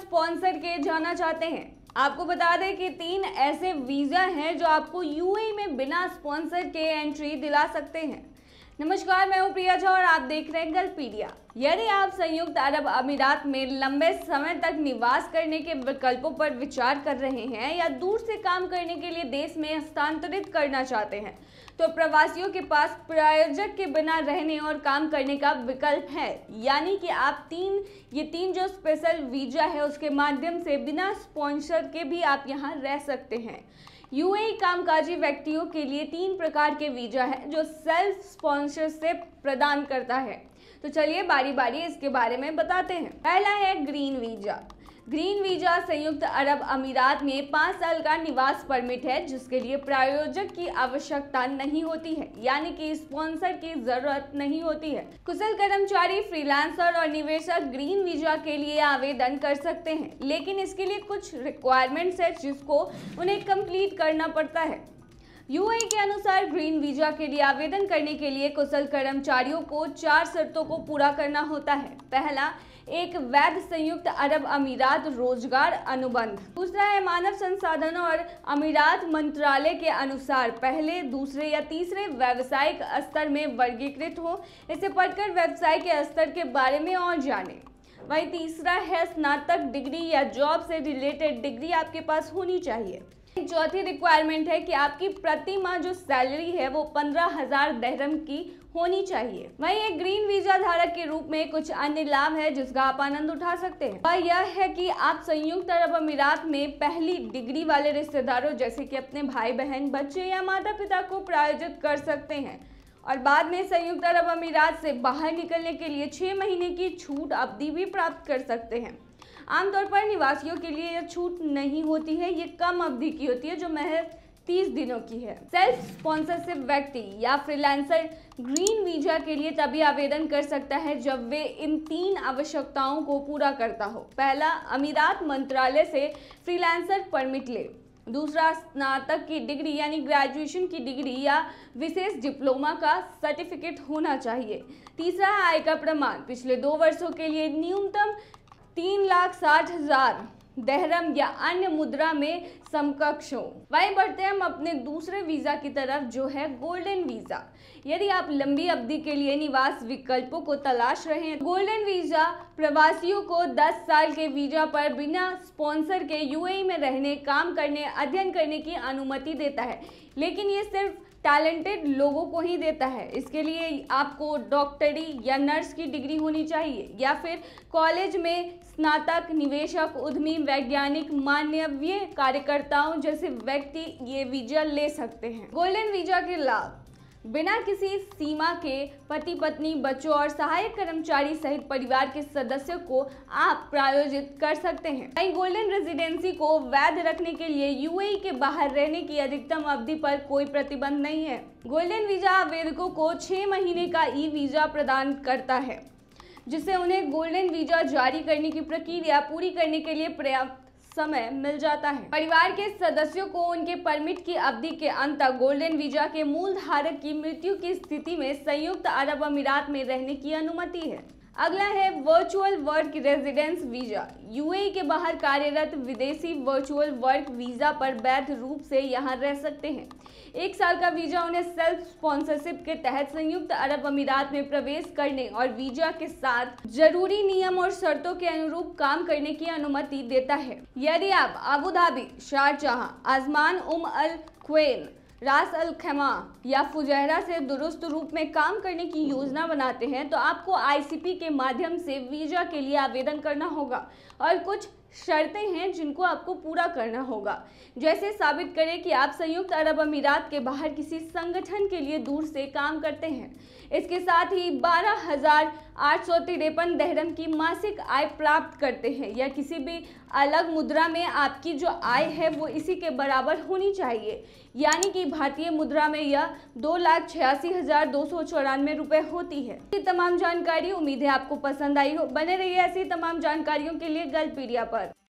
sponsor किए जाना चाहते हैं आपको बता दें कि तीन ऐसे वीज़ा हैं जो आपको यूएई में बिना स्पॉन्सर के एंट्री दिला सकते हैं नमस्कार मैं हूं प्रिया झा और आप देख रहे हैं गलपीडिया यदि आप संयुक्त अरब अमीरात में लंबे समय तक निवास करने के विकल्पों पर विचार कर रहे हैं या दूर से काम करने के लिए देश में हस्तांतरित करना चाहते हैं तो प्रवासियों के पास प्रायोजक के बिना रहने और काम करने का विकल्प है यानी कि आप तीन ये तीन जो स्पेशल वीजा है उसके माध्यम से बिना स्पॉन्सर के भी आप यहाँ रह सकते हैं यूएई कामकाजी व्यक्तियों के लिए तीन प्रकार के वीजा है जो सेल्फ स्पॉन्सरशिप प्रदान करता है तो चलिए बारी बारी इसके बारे में बताते हैं पहला है ग्रीन वीजा ग्रीन वीजा संयुक्त अरब अमीरात में पाँच साल का निवास परमिट है जिसके लिए प्रायोजक की आवश्यकता नहीं होती है यानी कि स्पॉन्सर की जरूरत नहीं होती है कुशल कर्मचारी फ्रीलांसर और निवेशक ग्रीन वीजा के लिए आवेदन कर सकते हैं लेकिन इसके लिए कुछ रिक्वायरमेंट्स है जिसको उन्हें कंप्लीट करना पड़ता है यूए के अनुसार ग्रीन वीजा के लिए आवेदन करने के लिए कुशल कर्मचारियों को चार शर्तों को पूरा करना होता है पहला एक वैध संयुक्त अरब अमीरात रोजगार अनुबंध दूसरा है मानव संसाधन और अमीरात मंत्रालय के अनुसार पहले दूसरे या तीसरे व्यवसायिक स्तर में वर्गीकृत हो इसे पढ़कर व्यवसाय के स्तर के बारे में और जाने वही तीसरा है स्नातक डिग्री या जॉब से रिलेटेड डिग्री आपके पास होनी चाहिए चौथी रिक्वायरमेंट है कि आपकी प्रति माह जो सैलरी है वो पंद्रह हजार दहरम की होनी चाहिए वहीं एक ग्रीन वीजा धारक के रूप में कुछ अन्य लाभ है जिसका आप आनंद उठा सकते हैं और यह है कि आप संयुक्त अरब अमीरात में पहली डिग्री वाले रिश्तेदारों जैसे कि अपने भाई बहन बच्चे या माता पिता को प्रायोजित कर सकते हैं और बाद में संयुक्त अरब अमीरात से बाहर निकलने के लिए छह महीने की छूट अवधि भी प्राप्त कर सकते हैं आमतौर पर निवासियों के लिए यह छूट नहीं होती है ये कम अवधि की होती है जो महज 30 दिनों की है सेल्फ स्पॉन्सरशिप व्यक्ति या फ्रीलांसर ग्रीन वीजा के लिए तभी आवेदन कर सकता है जब वे इन तीन आवश्यकताओं को पूरा करता हो पहला अमीरात मंत्रालय से फ्रीलांसर परमिट ले दूसरा स्नातक की डिग्री यानी ग्रेजुएशन की डिग्री या विशेष डिप्लोमा का सर्टिफिकेट होना चाहिए तीसरा है आय का प्रमाण पिछले दो वर्षों के लिए न्यूनतम तीन लाख साठ हजार दहरम या अन्य मुद्रा में समकक्ष हो वही बढ़ते हैं हम अपने दूसरे वीज़ा की तरफ जो है गोल्डन वीज़ा यदि आप लंबी अवधि के लिए निवास विकल्पों को तलाश रहे हैं गोल्डन वीज़ा प्रवासियों को 10 साल के वीज़ा पर बिना स्पॉन्सर के यूएई में रहने काम करने अध्ययन करने की अनुमति देता है लेकिन ये सिर्फ टैलेंटेड लोगों को ही देता है इसके लिए आपको डॉक्टरी या नर्स की डिग्री होनी चाहिए या फिर कॉलेज में स्नातक निवेशक उद्यमी वैज्ञानिक मानवीय कार्यकर्ताओं जैसे व्यक्ति ये वीजा ले सकते हैं गोल्डन वीजा के लाभ बिना किसी सीमा के पति पत्नी बच्चों और सहायक कर्मचारी सहित परिवार के सदस्यों को आप प्रायोजित कर सकते हैं वही गोल्डन रेजिडेंसी को वैध रखने के लिए यूएई के बाहर रहने की अधिकतम अवधि पर कोई प्रतिबंध नहीं है गोल्डन वीजा आवेदकों को छह महीने का ई वीजा प्रदान करता है जिससे उन्हें गोल्डन वीजा जारी करने की प्रक्रिया पूरी करने के लिए पर्याप्त समय मिल जाता है परिवार के सदस्यों को उनके परमिट की अवधि के अंत तक गोल्डन वीजा के मूल धारक की मृत्यु की स्थिति में संयुक्त अरब अमीरात में रहने की अनुमति है अगला है virtual work residence visa UAE के बाहर कार्यरत विदेशी वर्चुअल वर्क वीज़ा पर वैध रूप से यहां रह सकते हैं एक साल का वीज़ा उन्हें सेल्फ स्पॉन्सरशिप के तहत संयुक्त अरब अमीरात में प्रवेश करने और वीज़ा के साथ जरूरी नियम और शर्तों के अनुरूप काम करने की अनुमति देता है यदि आप अबू धाबी आजमान उम अल क्वेन रास अल खेमा या फुजहरा से दुरुस्त रूप में काम करने की योजना बनाते हैं तो आपको आईसीपी के माध्यम से वीज़ा के लिए आवेदन करना होगा और कुछ शर्तें हैं जिनको आपको पूरा करना होगा जैसे साबित करें कि आप संयुक्त अरब अमीरात के बाहर किसी संगठन के लिए दूर से काम करते हैं इसके साथ ही बारह हज़ार आठ सौ तिरपन दहरम की मासिक आय प्राप्त करते हैं या किसी भी अलग मुद्रा में आपकी जो आय है वो इसी के बराबर होनी चाहिए यानी कि भारतीय मुद्रा में यह दो लाख छियासी हज़ार दो सौ चौरानवे रुपये होती है ये तमाम जानकारी उम्मीद है आपको पसंद आई हो बने रहिए ऐसी तमाम जानकारियों के लिए पीड़िया पर